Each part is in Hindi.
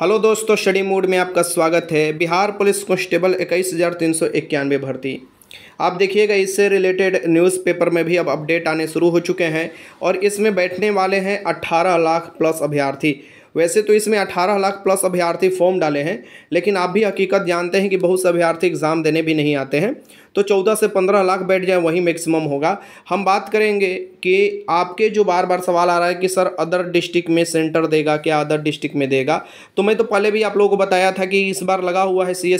हेलो दोस्तों स्टडी मूड में आपका स्वागत है बिहार पुलिस कांस्टेबल इक्कीस हज़ार तीन सौ इक्यानवे भर्ती आप देखिएगा इससे रिलेटेड न्यूज़पेपर में भी अब अपडेट आने शुरू हो चुके हैं और इसमें बैठने वाले हैं अट्ठारह लाख प्लस अभ्यर्थी वैसे तो इसमें 18 लाख प्लस अभ्यर्थी फॉर्म डाले हैं लेकिन आप भी हकीकत जानते हैं कि बहुत से अभ्यर्थी एग्ज़ाम देने भी नहीं आते हैं तो 14 से 15 लाख बैठ जाए वही मैक्सिमम होगा हम बात करेंगे कि आपके जो बार बार सवाल आ रहा है कि सर अदर डिस्ट्रिक्ट में सेंटर देगा क्या अदर डिस्ट्रिक्ट में देगा तो मैं तो पहले भी आप लोगों को बताया था कि इस बार लगा हुआ है सी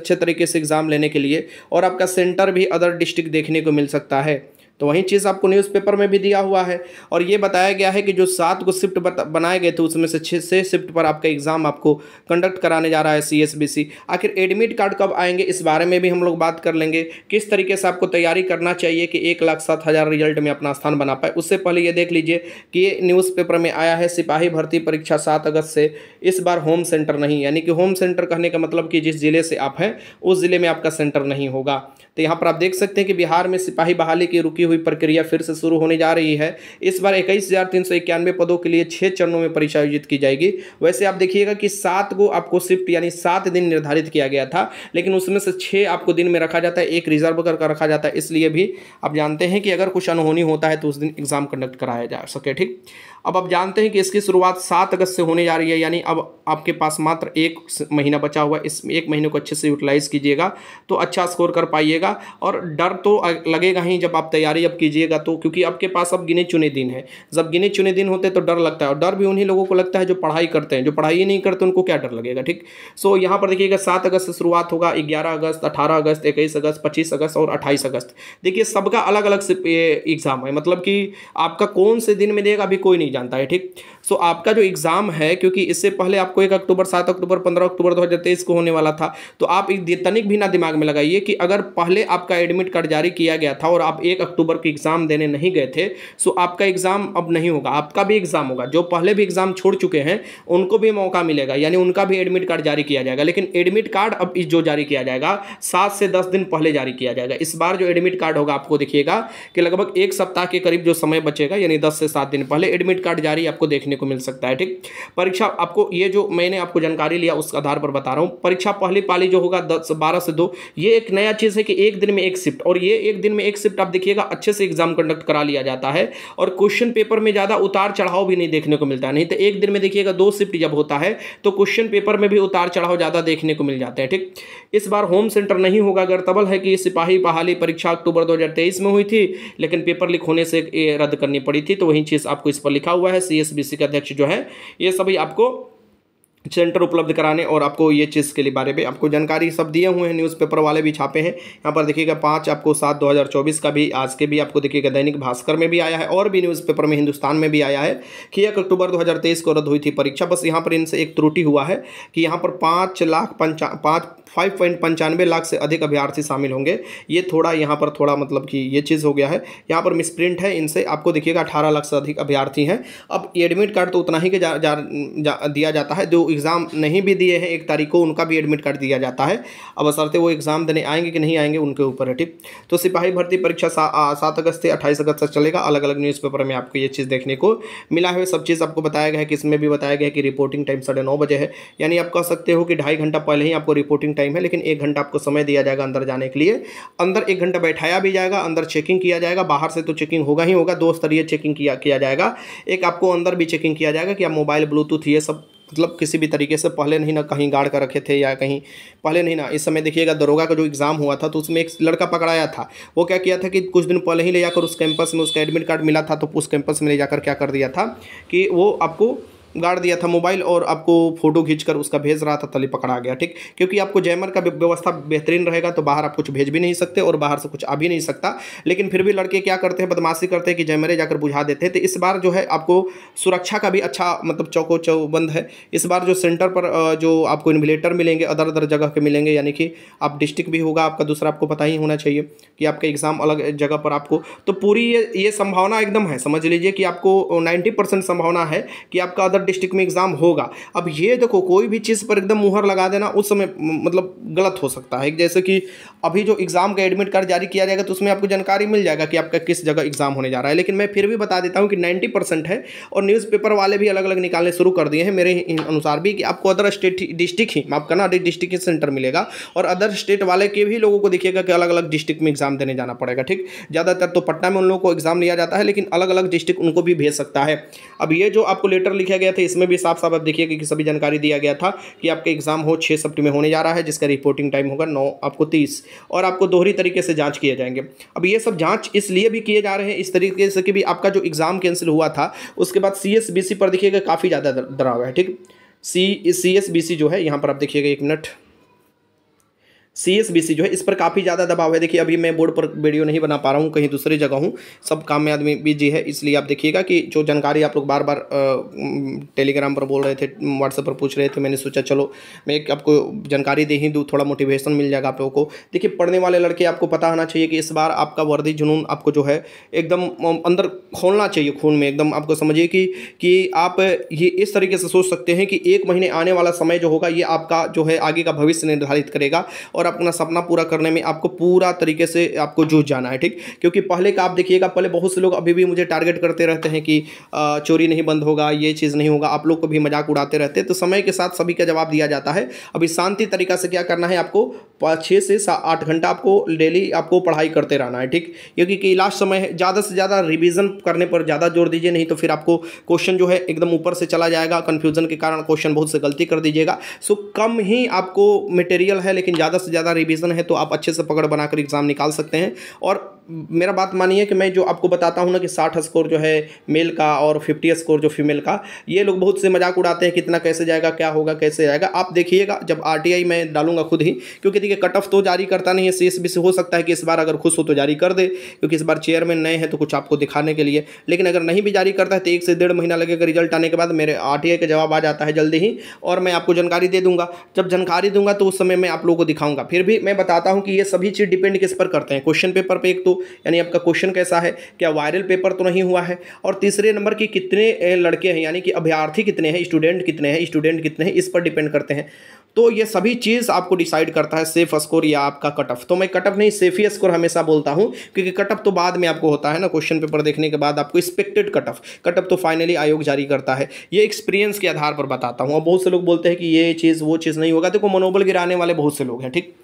अच्छे तरीके से एग्ज़ाम लेने के लिए और आपका सेंटर भी अदर डिस्ट्रिक्ट देखने को मिल सकता है तो वही चीज़ आपको न्यूज़पेपर में भी दिया हुआ है और ये बताया गया है कि जो सात को शिफ्ट बनाए गए थे उसमें से छः से शिफ्ट पर आपका एग्ज़ाम आपको कंडक्ट कराने जा रहा है सी एस बी सी आखिर एडमिट कार्ड कब आएंगे इस बारे में भी हम लोग बात कर लेंगे किस तरीके से आपको तैयारी करना चाहिए कि एक लाख सात हज़ार रिजल्ट में अपना स्थान बना पाए उससे पहले ये देख लीजिए कि ये न्यूज़पेपर में आया है सिपाही भर्ती परीक्षा सात अगस्त से इस बार होम सेंटर नहीं यानी कि होम सेंटर कहने का मतलब कि जिस ज़िले से आप हैं उस ज़िले में आपका सेंटर नहीं होगा तो यहाँ पर आप देख सकते हैं कि बिहार में सिपाही बहाली की रुकी हुई प्रक्रिया फिर से शुरू होने जा रही है इस बार इक्कीस पदों के लिए छः चरणों में परीक्षा आयोजित की जाएगी वैसे आप देखिएगा कि सात को आपको शिफ्ट यानी सात दिन निर्धारित किया गया था लेकिन उसमें से छः आपको दिन में रखा जाता है एक रिजर्व कर रखा जाता है इसलिए भी आप जानते हैं कि अगर कुछ अनहोनी होता है तो उस दिन एग्ज़ाम कंडक्ट कराया जा सके ठीक अब आप जानते हैं कि इसकी शुरुआत सात अगस्त से होने जा रही है यानी अब आपके पास मात्र एक महीना बचा हुआ है इस एक महीने को अच्छे से यूटिलाइज़ कीजिएगा तो अच्छा स्कोर कर पाइएगा और डर तो लगेगा ही जब आप तैयारी अब कीजिएगा तो क्योंकि आपके पास अब गिने चुने दिन है जब गिने चुने दिन होते तो डर लगता है और डर भी उन्हीं लोगों को लगता है जो पढ़ाई करते हैं जो पढ़ाई ही नहीं करते उनको क्या डर लगेगा ठीक सो यहाँ पर देखिएगा सात अगस्त से शुरुआत होगा ग्यारह अगस्त अठारह अगस्त इक्कीस अगस्त पच्चीस अगस्त और अट्ठाईस अगस्त देखिए सबका अलग अलग एग्ज़ाम है मतलब कि आपका कौन से दिन में देगा अभी कोई नहीं जानता है ठीक सो so, आपका जो एग्ज़ाम है क्योंकि इससे पहले आपको एक अक्टूबर सात अक्टूबर पंद्रह अक्टूबर दो को होने वाला था तो आप तनिक भी ना दिमाग में लगाइए कि अगर पहले आपका एडमिट कार्ड जारी किया गया था और आप एक अक्टूबर को एग्ज़ाम देने नहीं गए थे सो आपका एग्ज़ाम अब नहीं होगा आपका भी एग्ज़ाम होगा जो पहले भी एग्ज़ाम छोड़ चुके हैं उनको भी मौका मिलेगा यानी उनका भी एडमिट कार्ड जारी किया जाएगा लेकिन एडमिट कार्ड अब जो जारी किया जाएगा सात से दस दिन पहले जारी किया जाएगा इस बार जो एडमिट कार्ड होगा आपको देखिएगा कि लगभग एक सप्ताह के करीब जो समय बचेगा यानी दस से सात दिन पहले एडमिट एडमिट कार्ड जारी आपको देखने को मिल सकता है ठीक परीक्षा आपको ये जो मैंने आपको जानकारी लिया उस आधार पर बता रहा हूँ परीक्षा पहली पाली जो होगा दस बारह से दो ये एक नया चीज़ है कि एक दिन में एक शिफ्ट और ये एक दिन में एक शिफ्ट आप देखिएगा अच्छे से एग्जाम कंडक्ट करा लिया जाता है और क्वेश्चन पेपर में ज़्यादा उतार चढ़ाव भी नहीं देखने को मिलता नहीं तो एक दिन में देखिएगा दो शिफ्ट जब होता है तो क्वेश्चन पेपर में भी उतार चढ़ाव ज़्यादा देखने को मिल जाते हैं ठीक इस बार होम सेंटर नहीं होगा गर्तबल है कि सिपाही बहाली परीक्षा अक्टूबर दो में हुई थी लेकिन पेपर लिख होने से रद्द करनी पड़ी थी तो वही चीज़ आपको इस पर लिख लिखा हुआ है सी एस बी सी के अध्यक्ष जो है ये सभी आपको सेंटर उपलब्ध कराने और आपको ये चीज़ के लिए बारे में आपको जानकारी सब दिए हुए हैं न्यूज़पेपर वाले भी छापे हैं यहाँ पर देखिएगा पाँच आपको सात 2024 का भी आज के भी आपको देखिएगा दैनिक भास्कर में भी आया है और भी न्यूज़पेपर में हिंदुस्तान में भी आया है कि एक अक्टूबर 2023 को रद्द हुई थी परीक्षा बस यहाँ पर इनसे एक त्रुटि हुआ है कि यहाँ पर पाँच लाख पंचा पाँच फाइव पॉइंट पंचानवे लाख से अधिक अभ्यर्थी शामिल होंगे ये थोड़ा यहाँ पर थोड़ा मतलब कि ये चीज़ हो गया है यहाँ पर मिसप्रिंट है इनसे आपको देखिएगा अठारह लाख से अधिक अभ्यर्थी हैं अब एडमिट कार्ड तो उतना ही के जा, जा, जा, दिया जाता है जो एग्ज़ाम नहीं भी दिए हैं एक तारीख को उनका भी एडमिट कर दिया जाता है अब असरते वो एग्ज़ाम देने आएंगे कि नहीं आएंगे उनके ऊपर है ठीक तो सिपाही भर्ती परीक्षा सात अगस्त से अट्ठाईस अगस्त तक चलेगा अलग अलग न्यूज़पेपर में आपको ये चीज़ देखने को मिला है सब चीज़ आपको बताया गया है कि इसमें भी बताया गया है कि रिपोर्टिंग टाइम साढ़े नौ बजे है यानी आप कह सकते हो कि ढाई घंटा पहले ही आपको रिपोर्टिंग टाइम है लेकिन एक घंटा आपको समय दिया जाएगा अंदर जाने के लिए अंदर एक घंटा बैठाया भी जाएगा अंदर चेकिंग किया जाएगा बाहर से तो चेकिंग होगा ही होगा दो स्तरीय चेकिंग किया किया जाएगा एक आपको अंदर भी चेकिंग किया जाएगा कि आप मोबाइल ब्लूटूथ ये सब मतलब किसी भी तरीके से पहले नहीं ना कहीं गाड़ कर रखे थे या कहीं पहले नहीं ना इस समय देखिएगा दरोगा का जो एग्ज़ाम हुआ था तो उसमें एक लड़का पकड़ाया था वो क्या किया था कि कुछ दिन पहले ही ले जाकर उस कैंपस में उसका एडमिट कार्ड मिला था तो उस कैंपस में ले जाकर क्या कर दिया था कि वो आपको गाड़ दिया था मोबाइल और आपको फ़ोटो खींच उसका भेज रहा था तली पकड़ा गया ठीक क्योंकि आपको जैमर का व्यवस्था बेहतरीन रहेगा तो बाहर आप कुछ भेज भी नहीं सकते और बाहर से कुछ आ भी नहीं सकता लेकिन फिर भी लड़के क्या करते हैं बदमाशी करते हैं कि जैमरे जाकर बुझा देते हैं तो इस बार जो है आपको सुरक्षा का भी अच्छा मतलब चौको चौबंद है इस बार जो सेंटर पर जो आपको इन्विलेटर मिलेंगे अदर अदर जगह के मिलेंगे यानी कि आप डिस्ट्रिक्ट भी होगा आपका दूसरा आपको पता ही होना चाहिए कि आपका एग्ज़ाम अलग जगह पर आपको तो पूरी ये ये संभावना एकदम है समझ लीजिए कि आपको नाइन्टी परसेंट संभावना है कि आपका अदर डिस्ट्रिक्ट में एग्ज़ाम होगा अब ये देखो कोई भी चीज़ पर एकदम मुहर लगा देना उस समय मतलब गलत हो सकता है जैसे कि अभी जो एग्ज़ाम का एडमिट कार्ड जारी किया जाएगा तो उसमें आपको जानकारी मिल जाएगा कि आपका किस जगह एग्ज़ाम होने जा रहा है लेकिन मैं फिर भी बता देता हूँ कि नाइन्टी है और न्यूज़पेपर वाले भी अलग अलग निकालने शुरू कर दिए हैं मेरे अनुसार भी कि आपको अदर स्टेट डिस्ट्रिक्ट ही आपका ना डिस्ट्रिक्ट ही सेंटर मिलेगा और अदर स्टेट वाले के भी लोगों को देखिएगा कि अलग अलग डिस्ट्रिक्ट में एग्ज़ाम देने जाना पड़ेगा ठीक ज़्यादातर तो पटना में उन लोगों को एग्ज़ाम लिया जाता है लेकिन अलग अलग डिस्ट्रिक्ट उनको भी भेज सकता है अब ये जो आपको लेटर लिखा गया थे इसमें भी साफ साफ आप देखिए कि सभी जानकारी दिया गया था कि आपके एग्जाम हो छः सप्ट में होने जा रहा है जिसका रिपोर्टिंग टाइम होगा नौ आपको तीस और आपको दोहरी तरीके से जाँच किए जाएंगे अब ये सब जाँच इसलिए भी किए जा रहे हैं इस तरीके से कि भी आपका जो एग्ज़ाम कैंसिल हुआ था उसके बाद सी पर देखिएगा काफ़ी ज़्यादा दराव है ठीक सी सी एस बी सी जो है यहाँ पर आप देखिएगा एक मिनट सी जो है इस पर काफ़ी ज़्यादा दबाव है देखिए अभी मैं बोर्ड पर वीडियो नहीं बना पा रहा हूँ कहीं दूसरी जगह हूँ सब काम में आदमी बिजी है इसलिए आप देखिएगा कि जो जानकारी आप लोग बार बार टेलीग्राम पर बोल रहे थे व्हाट्सएप पर पूछ रहे थे मैंने सोचा चलो मैं आपको जानकारी दे ही दूँ थोड़ा मोटिवेशन मिल जाएगा आप लोगों को देखिए पढ़ने वाले लड़के आपको पता होना चाहिए कि इस बार आपका वर्दी जुनून आपको जो है एकदम अंदर खोलना चाहिए खून में एकदम आपको समझिए कि कि आप ये इस तरीके से सोच सकते हैं कि एक महीने आने वाला समय जो होगा ये आपका जो है आगे का भविष्य निर्धारित करेगा और और अपना सपना पूरा करने में आपको पूरा तरीके से आपको जूझ जाना है ठीक क्योंकि पहले का आप देखिएगा पहले बहुत से लोग अभी भी मुझे टारगेट करते रहते हैं कि चोरी नहीं बंद होगा ये चीज़ नहीं होगा आप लोग को भी मजाक उड़ाते रहते हैं तो समय के साथ सभी का जवाब दिया जाता है अभी शांति तरीका से क्या करना है आपको छः से आठ घंटा आपको डेली आपको पढ़ाई करते रहना है ठीक क्योंकि कि लास्ट समय है ज़्यादा से ज़्यादा रिवीजन करने पर ज़्यादा जोर दीजिए नहीं तो फिर आपको क्वेश्चन जो है एकदम ऊपर से चला जाएगा कन्फ्यूजन के कारण क्वेश्चन बहुत से गलती कर दीजिएगा सो कम ही आपको मटेरियल है लेकिन ज़्यादा से ज़्यादा रिविज़न है तो आप अच्छे से पकड़ बनाकर एग्ज़ाम निकाल सकते हैं और मेरा बात मानिए कि मैं जो आपको बताता हूँ ना कि साठ स्कोर जो है मेल का और फिफ्टी स्कोर जो फीमेल का ये लोग बहुत से मजाक उड़ाते हैं कितना कैसे जाएगा क्या होगा कैसे जाएगा आप देखिएगा जब आर मैं डालूंगा खुद ही क्योंकि देखिए कट ऑफ तो जारी करता नहीं है सी से हो सकता है कि इस बार अगर खुश हो तो जारी कर दे क्योंकि इस बार चेयरमैन नए हैं तो कुछ आपको दिखाने के लिए लेकिन अगर नहीं भी जारी करता है तो एक से डेढ़ महीना लगेगा रिजल्ट आने के बाद मेरे आर का जवाब आ जाता है जल्दी ही और मैं आपको जानकारी दे दूंगा जब जानकारी दूंगा तो उस समय मैं आप लोगों को दिखाऊंगा फिर भी मैं बताता हूँ कि ये सभी चीज़ डिपेंड किस पर करते हैं क्वेश्चन पेपर पर एक तो यानी आपका क्वेश्चन कैसा है क्या वायरल पेपर तो नहीं हुआ है और तीसरे नंबर की कितने लड़के हैं यानी कि अभ्यार्थी कितने हैं स्टूडेंट कितने हैं स्टूडेंट कितने हैं इस पर डिपेंड करते हैं तो ये सभी चीज़ आपको डिसाइड करता है सेफ स्कोर या आपका कट ऑफ तो मैं कट ऑफ नहीं सेफ ही स्कोर हमेशा बोलता हूँ क्योंकि कट ऑफ तो बाद में आपको होता है ना क्वेश्चन पेपर देखने के बाद आपको expected cut off cut off तो फाइनली आयोग जारी करता है ये एक्सपीरियंस के आधार पर बताता हूँ और बहुत से लोग बोलते हैं कि ये चीज़ वो चीज़ नहीं होगा देखो मनोबल गिराने वाले बहुत से लोग हैं ठीक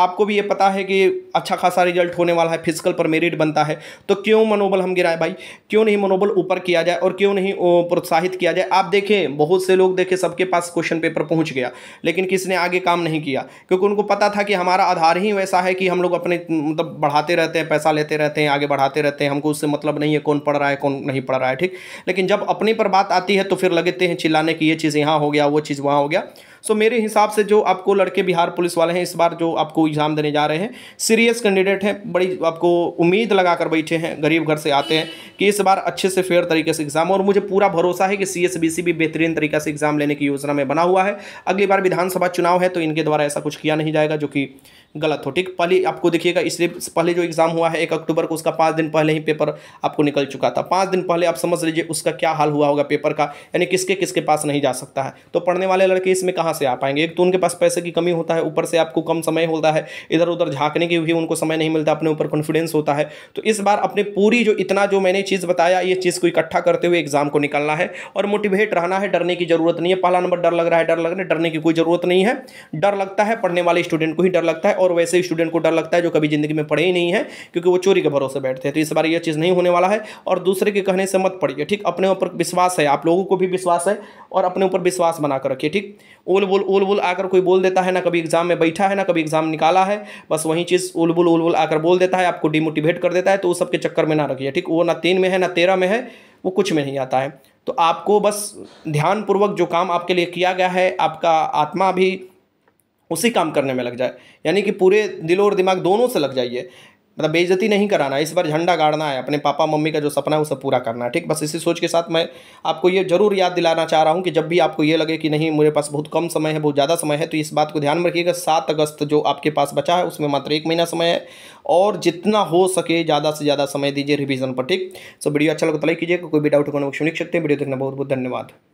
आपको भी ये पता है कि अच्छा खासा रिजल्ट होने वाला है फिजिकल पर मेरिट बनता है तो क्यों मनोबल हम गिराए भाई क्यों नहीं मनोबल ऊपर किया जाए और क्यों नहीं प्रोत्साहित किया जाए आप देखें बहुत से लोग देखें सबके पास क्वेश्चन पेपर पहुँच गया लेकिन किस इसने आगे काम नहीं किया क्योंकि उनको पता था कि हमारा आधार ही वैसा है कि हम लोग अपने मतलब बढ़ाते रहते हैं पैसा लेते रहते हैं आगे बढ़ाते रहते हैं हमको उससे मतलब नहीं है कौन पढ़ रहा है कौन नहीं पढ़ रहा है ठीक लेकिन जब अपने पर बात आती है तो फिर लगते हैं चिल्लाने की ये चीज़ यहाँ हो गया वो चीज़ वहाँ हो गया सो मेरे हिसाब से जो आपको लड़के बिहार पुलिस वाले हैं इस बार जो आपको एग्ज़ाम देने जा रहे हैं सीरियस कैंडिडेट हैं बड़ी आपको उम्मीद लगा कर बैठे हैं गरीब घर से आते हैं कि इस बार अच्छे से फेयर तरीके से एग्ज़ाम और मुझे पूरा भरोसा है कि सी भी बेहतरीन तरीके से एग्ज़ाम लेने की योजना में बना हुआ है अगली बार विधानसभा चुनाव है तो इनके द्वारा ऐसा कुछ किया नहीं जाएगा जो कि गलत हो ठीक पहले आपको देखिएगा इसलिए पहले जो एग्ज़ाम हुआ है एक अक्टूबर को उसका पाँच दिन पहले ही पेपर आपको निकल चुका था पाँच दिन पहले आप समझ लीजिए उसका क्या हाल हुआ होगा पेपर का यानी किसके किसके पास नहीं जा सकता है तो पढ़ने वाले लड़के इसमें कहाँ से आ पाएंगे एक तो उनके पास पैसे की कमी होता है ऊपर से आपको कम समय होता है इधर उधर झाँकने की भी उनको समय नहीं मिलता अपने ऊपर कॉन्फिडेंस होता है तो इस बार अपने पूरी जो इतना जो मैंने चीज़ बताया ये चीज़ को इकट्ठा करते हुए एग्ज़ाम को निकलना है और मोटिवेट रहना है डरने की ज़रूरत नहीं है पहला नंबर डर लग रहा है डर लग रहा है डरने की कोई ज़रूरत नहीं है डर लगता है पढ़ने वाले स्टूडेंट को ही डर लगता है और वैसे ही स्टूडेंट को डर लगता है जो कभी ज़िंदगी में पढ़े ही नहीं है क्योंकि वो चोरी के भरोसे बैठते हैं तो इस बार यह चीज़ नहीं होने वाला है और दूसरे के कहने से मत पढ़िए ठीक अपने ऊपर विश्वास है आप लोगों को भी विश्वास है और अपने ऊपर विश्वास बना रखिए ठीक ओल बुल ओल बुल आकर कोई बोल देता है ना कभी एग्जाम में बैठा है ना कभी एग्जाम निकाला है बस वही चीज़ ओल बुल ओल बुल आकर बोल देता है आपको डिमोटिवेट कर देता है तो वो सबके चक्कर में ना रखिए ठीक वो ना तीन में है ना तेरह में है वो कुछ में नहीं आता है तो आपको बस ध्यानपूर्वक जो काम आपके लिए किया गया है आपका आत्मा भी उसी काम करने में लग जाए यानी कि पूरे दिलों और दिमाग दोनों से लग जाइए मतलब बेइज्जती नहीं कराना इस बार झंडा गाड़ना है अपने पापा मम्मी का जो सपना है उसे पूरा करना है ठीक बस इसी सोच के साथ मैं आपको ये जरूर याद दिलाना चाह रहा हूँ कि जब भी आपको ये लगे कि नहीं मेरे पास बहुत कम समय है बहुत ज़्यादा समय है तो इस बात को ध्यान में रखिएगा सात अगस्त जो आपके पास बचा है उसमें मात्र एक महीना समय है और जितना हो सके ज़्यादा से ज़्यादा समय दीजिए रिविजन पर ठीक सो वीडियो अच्छा लगता है तो लाइक कीजिएगा कोई भी डाउट को निक सकते हैं वीडियो देखना बहुत बहुत धन्यवाद